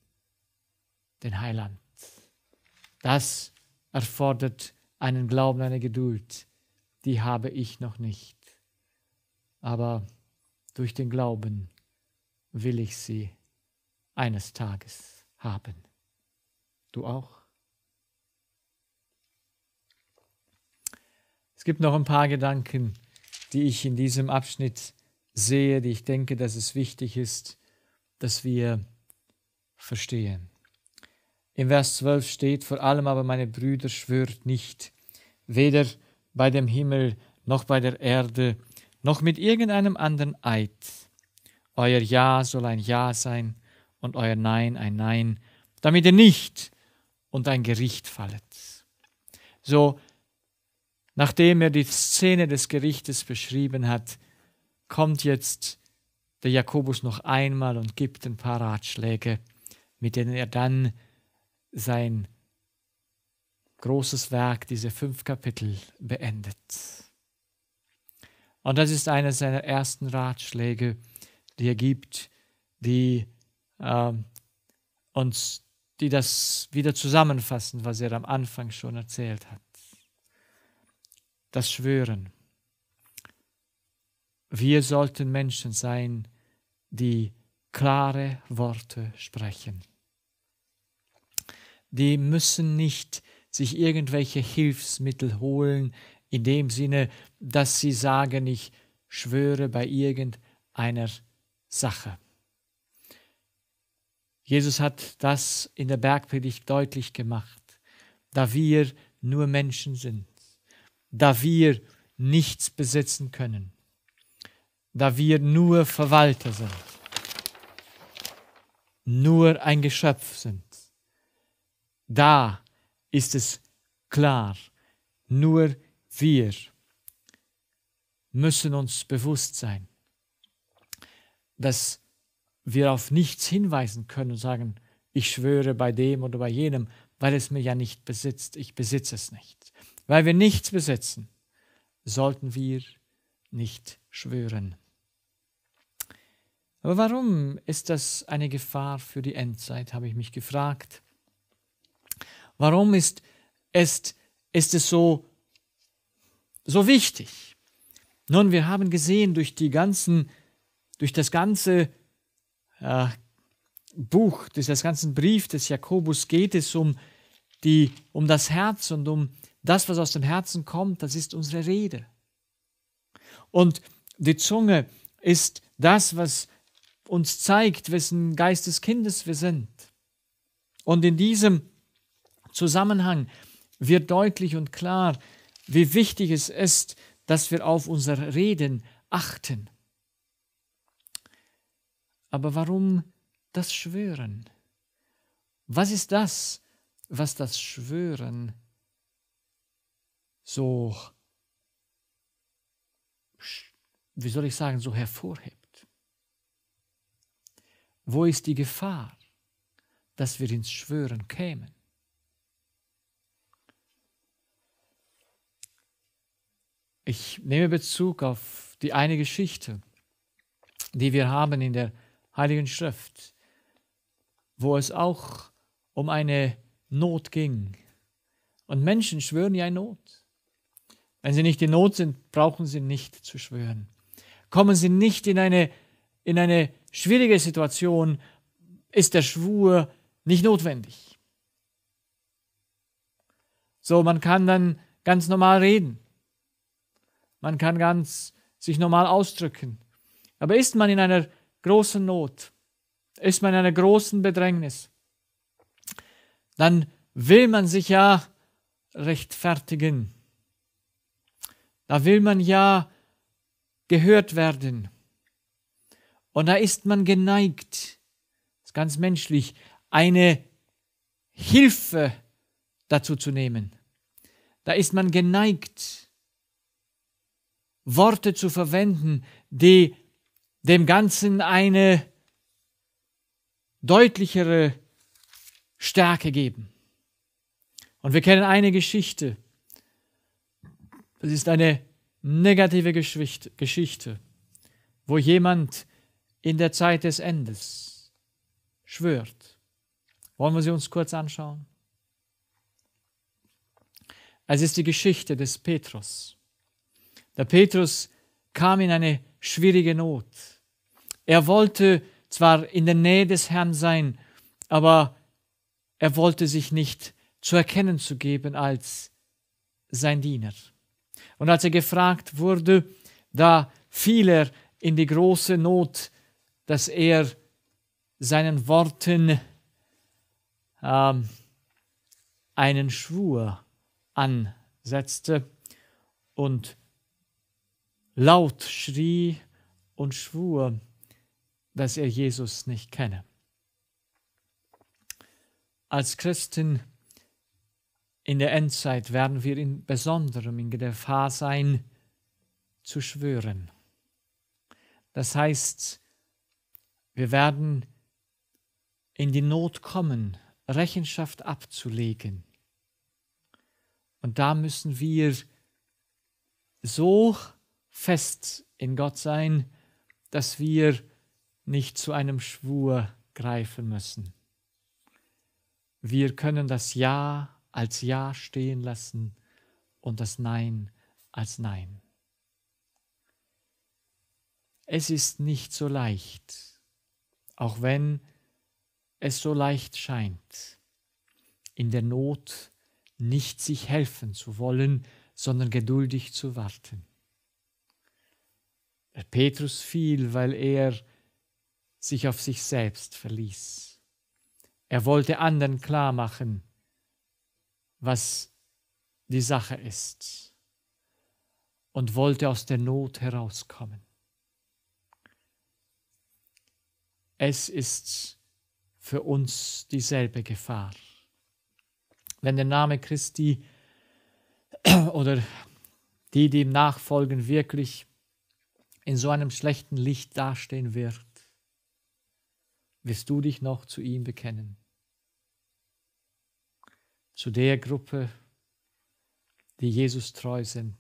Speaker 1: den Heiland. Das erfordert einen Glauben, eine Geduld, die habe ich noch nicht. Aber durch den Glauben will ich sie eines Tages haben. Du auch? gibt noch ein paar Gedanken, die ich in diesem Abschnitt sehe, die ich denke, dass es wichtig ist, dass wir verstehen. Im Vers 12 steht, vor allem aber meine Brüder schwört nicht, weder bei dem Himmel noch bei der Erde, noch mit irgendeinem anderen Eid. Euer Ja soll ein Ja sein und euer Nein ein Nein, damit ihr nicht unter ein Gericht fallet. So Nachdem er die Szene des Gerichtes beschrieben hat, kommt jetzt der Jakobus noch einmal und gibt ein paar Ratschläge, mit denen er dann sein großes Werk, diese fünf Kapitel, beendet. Und das ist einer seiner ersten Ratschläge, die er gibt, die äh, uns, die das wieder zusammenfassen, was er am Anfang schon erzählt hat das Schwören. Wir sollten Menschen sein, die klare Worte sprechen. Die müssen nicht sich irgendwelche Hilfsmittel holen, in dem Sinne, dass sie sagen, ich schwöre bei irgendeiner Sache. Jesus hat das in der Bergpredigt deutlich gemacht. Da wir nur Menschen sind, da wir nichts besitzen können, da wir nur Verwalter sind, nur ein Geschöpf sind. Da ist es klar, nur wir müssen uns bewusst sein, dass wir auf nichts hinweisen können und sagen, ich schwöre bei dem oder bei jenem, weil es mir ja nicht besitzt, ich besitze es nicht weil wir nichts besitzen, sollten wir nicht schwören. Aber warum ist das eine Gefahr für die Endzeit, habe ich mich gefragt. Warum ist, ist, ist es so, so wichtig? Nun, wir haben gesehen durch die ganzen, durch das ganze äh, Buch, durch das ganzen Brief des Jakobus geht es um die, um das Herz und um das, was aus dem Herzen kommt, das ist unsere Rede. Und die Zunge ist das, was uns zeigt, wessen Geist Kindes wir sind. Und in diesem Zusammenhang wird deutlich und klar, wie wichtig es ist, dass wir auf unser Reden achten. Aber warum das Schwören? Was ist das, was das Schwören ist? so, wie soll ich sagen, so hervorhebt? Wo ist die Gefahr, dass wir ins Schwören kämen? Ich nehme Bezug auf die eine Geschichte, die wir haben in der Heiligen Schrift, wo es auch um eine Not ging. Und Menschen schwören ja Not. Wenn sie nicht in Not sind, brauchen sie nicht zu schwören. Kommen sie nicht in eine, in eine schwierige Situation, ist der Schwur nicht notwendig. So, man kann dann ganz normal reden. Man kann ganz sich normal ausdrücken. Aber ist man in einer großen Not, ist man in einer großen Bedrängnis, dann will man sich ja rechtfertigen. Da will man ja gehört werden. Und da ist man geneigt, ist ganz menschlich, eine Hilfe dazu zu nehmen. Da ist man geneigt, Worte zu verwenden, die dem Ganzen eine deutlichere Stärke geben. Und wir kennen eine Geschichte, das ist eine negative Geschichte, wo jemand in der Zeit des Endes schwört. Wollen wir sie uns kurz anschauen? Es ist die Geschichte des Petrus. Der Petrus kam in eine schwierige Not. Er wollte zwar in der Nähe des Herrn sein, aber er wollte sich nicht zu erkennen zu geben als sein Diener. Und als er gefragt wurde, da fiel er in die große Not, dass er seinen Worten ähm, einen Schwur ansetzte und laut schrie und schwur, dass er Jesus nicht kenne. Als Christen in der Endzeit werden wir in besonderem in Gefahr sein, zu schwören. Das heißt, wir werden in die Not kommen, Rechenschaft abzulegen. Und da müssen wir so fest in Gott sein, dass wir nicht zu einem Schwur greifen müssen. Wir können das Ja als Ja stehen lassen und das Nein als Nein. Es ist nicht so leicht, auch wenn es so leicht scheint, in der Not nicht sich helfen zu wollen, sondern geduldig zu warten. Der Petrus fiel, weil er sich auf sich selbst verließ. Er wollte anderen klarmachen, was die Sache ist und wollte aus der Not herauskommen. Es ist für uns dieselbe Gefahr. Wenn der Name Christi oder die, die ihm nachfolgen, wirklich in so einem schlechten Licht dastehen wird, wirst du dich noch zu ihm bekennen zu der Gruppe, die Jesus treu sind,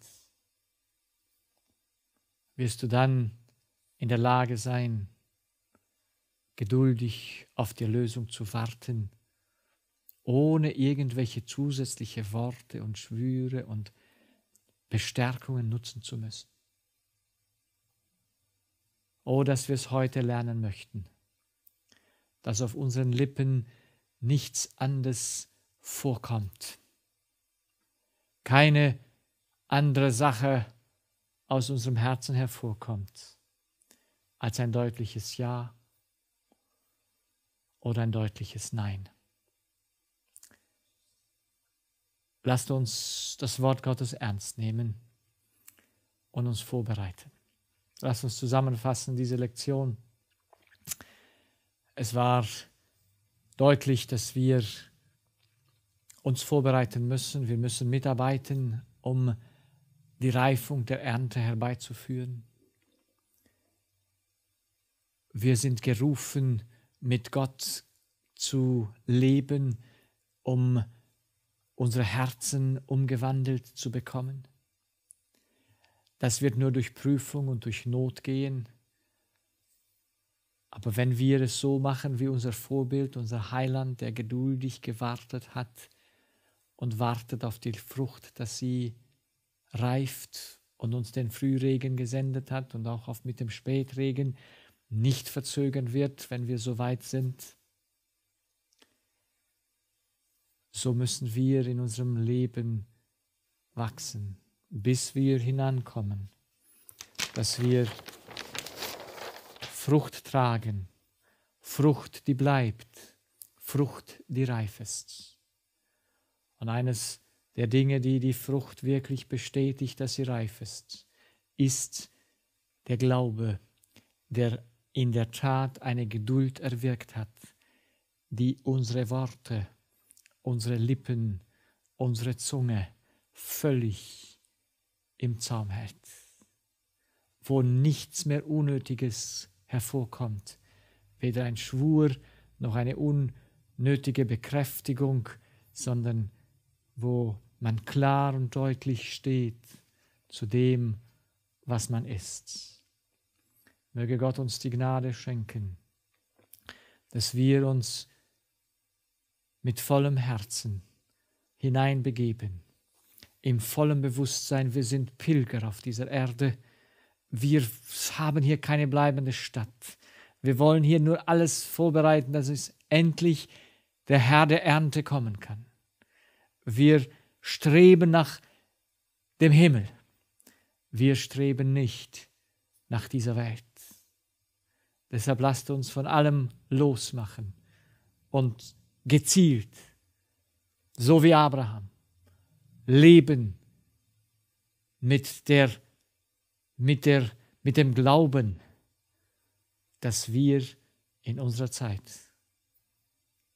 Speaker 1: wirst du dann in der Lage sein, geduldig auf die Erlösung zu warten, ohne irgendwelche zusätzliche Worte und Schwüre und Bestärkungen nutzen zu müssen. Oh, dass wir es heute lernen möchten, dass auf unseren Lippen nichts anderes vorkommt. Keine andere Sache aus unserem Herzen hervorkommt als ein deutliches Ja oder ein deutliches Nein. Lasst uns das Wort Gottes ernst nehmen und uns vorbereiten. Lasst uns zusammenfassen diese Lektion. Es war deutlich, dass wir uns vorbereiten müssen. Wir müssen mitarbeiten, um die Reifung der Ernte herbeizuführen. Wir sind gerufen, mit Gott zu leben, um unsere Herzen umgewandelt zu bekommen. Das wird nur durch Prüfung und durch Not gehen. Aber wenn wir es so machen wie unser Vorbild, unser Heiland, der geduldig gewartet hat, und wartet auf die Frucht, dass sie reift und uns den Frühregen gesendet hat und auch auf mit dem Spätregen nicht verzögern wird, wenn wir so weit sind. So müssen wir in unserem Leben wachsen, bis wir hinankommen, dass wir Frucht tragen, Frucht, die bleibt, Frucht, die reif ist. Und eines der Dinge, die die Frucht wirklich bestätigt, dass sie reif ist, ist der Glaube, der in der Tat eine Geduld erwirkt hat, die unsere Worte, unsere Lippen, unsere Zunge völlig im Zaum hält, wo nichts mehr Unnötiges hervorkommt, weder ein Schwur noch eine unnötige Bekräftigung, sondern wo man klar und deutlich steht zu dem, was man ist. Möge Gott uns die Gnade schenken, dass wir uns mit vollem Herzen hineinbegeben, im vollen Bewusstsein, wir sind Pilger auf dieser Erde, wir haben hier keine bleibende Stadt, wir wollen hier nur alles vorbereiten, dass es endlich der Herr der Ernte kommen kann. Wir streben nach dem Himmel. Wir streben nicht nach dieser Welt. Deshalb lasst uns von allem losmachen und gezielt, so wie Abraham, leben mit der, mit der, mit dem Glauben, dass wir in unserer Zeit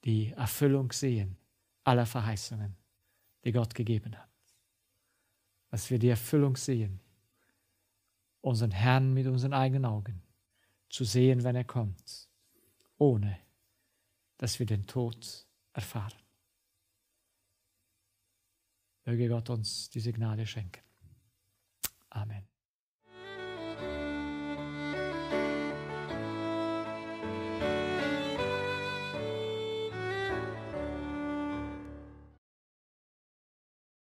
Speaker 1: die Erfüllung sehen aller Verheißungen die Gott gegeben hat. Dass wir die Erfüllung sehen, unseren Herrn mit unseren eigenen Augen zu sehen, wenn er kommt, ohne dass wir den Tod erfahren. Möge Gott uns die Signale schenken. Amen.